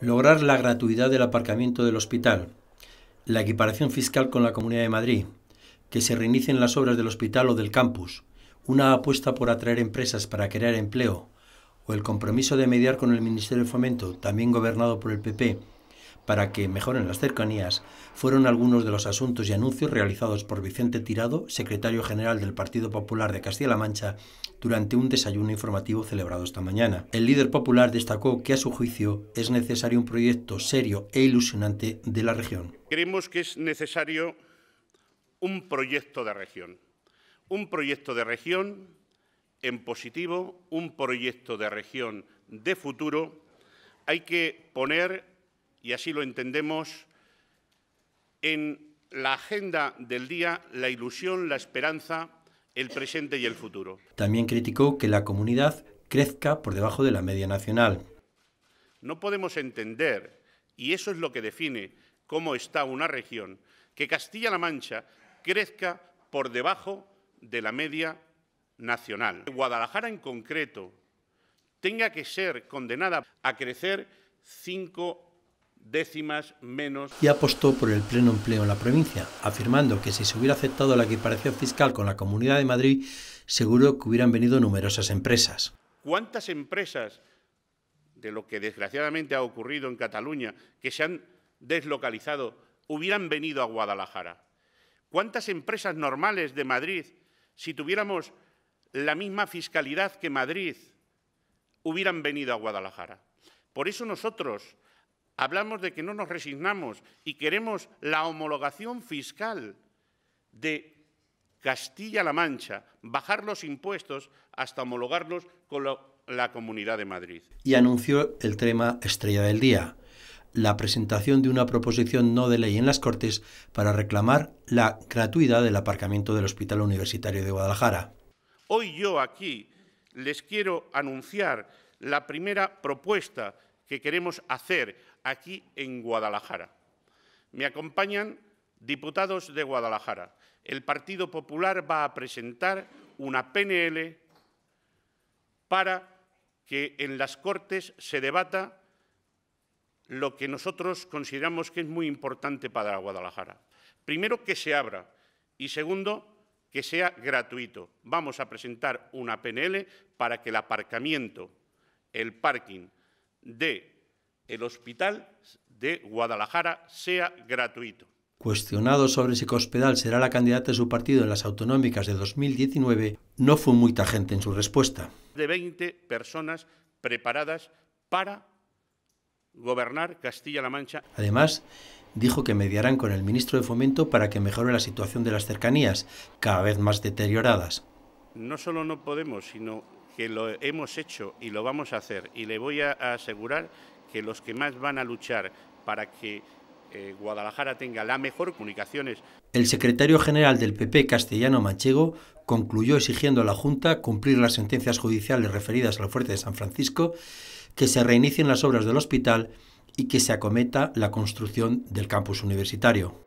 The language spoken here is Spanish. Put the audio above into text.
lograr la gratuidad del aparcamiento del hospital, la equiparación fiscal con la Comunidad de Madrid, que se reinicien las obras del hospital o del campus, una apuesta por atraer empresas para crear empleo, o el compromiso de mediar con el Ministerio de Fomento, también gobernado por el PP, para que mejoren las cercanías fueron algunos de los asuntos y anuncios realizados por Vicente Tirado, secretario general del Partido Popular de Castilla-La Mancha, durante un desayuno informativo celebrado esta mañana. El líder popular destacó que a su juicio es necesario un proyecto serio e ilusionante de la región. Creemos que es necesario un proyecto de región, un proyecto de región en positivo, un proyecto de región de futuro. Hay que poner y así lo entendemos, en la agenda del día la ilusión, la esperanza, el presente y el futuro. También criticó que la comunidad crezca por debajo de la media nacional. No podemos entender, y eso es lo que define cómo está una región, que Castilla-La Mancha crezca por debajo de la media nacional. Guadalajara en concreto tenga que ser condenada a crecer cinco años décimas menos. Y apostó por el pleno empleo en la provincia, afirmando que si se hubiera aceptado la equiparación fiscal con la Comunidad de Madrid, seguro que hubieran venido numerosas empresas. ¿Cuántas empresas de lo que desgraciadamente ha ocurrido en Cataluña, que se han deslocalizado, hubieran venido a Guadalajara? ¿Cuántas empresas normales de Madrid, si tuviéramos la misma fiscalidad que Madrid, hubieran venido a Guadalajara? Por eso nosotros Hablamos de que no nos resignamos y queremos la homologación fiscal de Castilla-La Mancha, bajar los impuestos hasta homologarlos con la Comunidad de Madrid. Y anunció el tema estrella del día, la presentación de una proposición no de ley en las Cortes para reclamar la gratuidad del aparcamiento del Hospital Universitario de Guadalajara. Hoy yo aquí les quiero anunciar la primera propuesta que queremos hacer aquí en Guadalajara. Me acompañan diputados de Guadalajara. El Partido Popular va a presentar una PNL para que en las Cortes se debata lo que nosotros consideramos que es muy importante para Guadalajara. Primero, que se abra y segundo, que sea gratuito. Vamos a presentar una PNL para que el aparcamiento, el parking de el hospital de Guadalajara sea gratuito. Cuestionado sobre si Cospedal será la candidata de su partido en las autonómicas de 2019, no fue muy gente en su respuesta. De 20 personas preparadas para gobernar Castilla-La Mancha. Además, dijo que mediarán con el ministro de Fomento para que mejore la situación de las cercanías, cada vez más deterioradas. No solo no podemos, sino que lo hemos hecho y lo vamos a hacer y le voy a asegurar que los que más van a luchar para que eh, Guadalajara tenga la mejor comunicaciones. El secretario general del PP castellano Machego concluyó exigiendo a la Junta cumplir las sentencias judiciales referidas a la fuerte de San Francisco, que se reinicien las obras del hospital y que se acometa la construcción del campus universitario.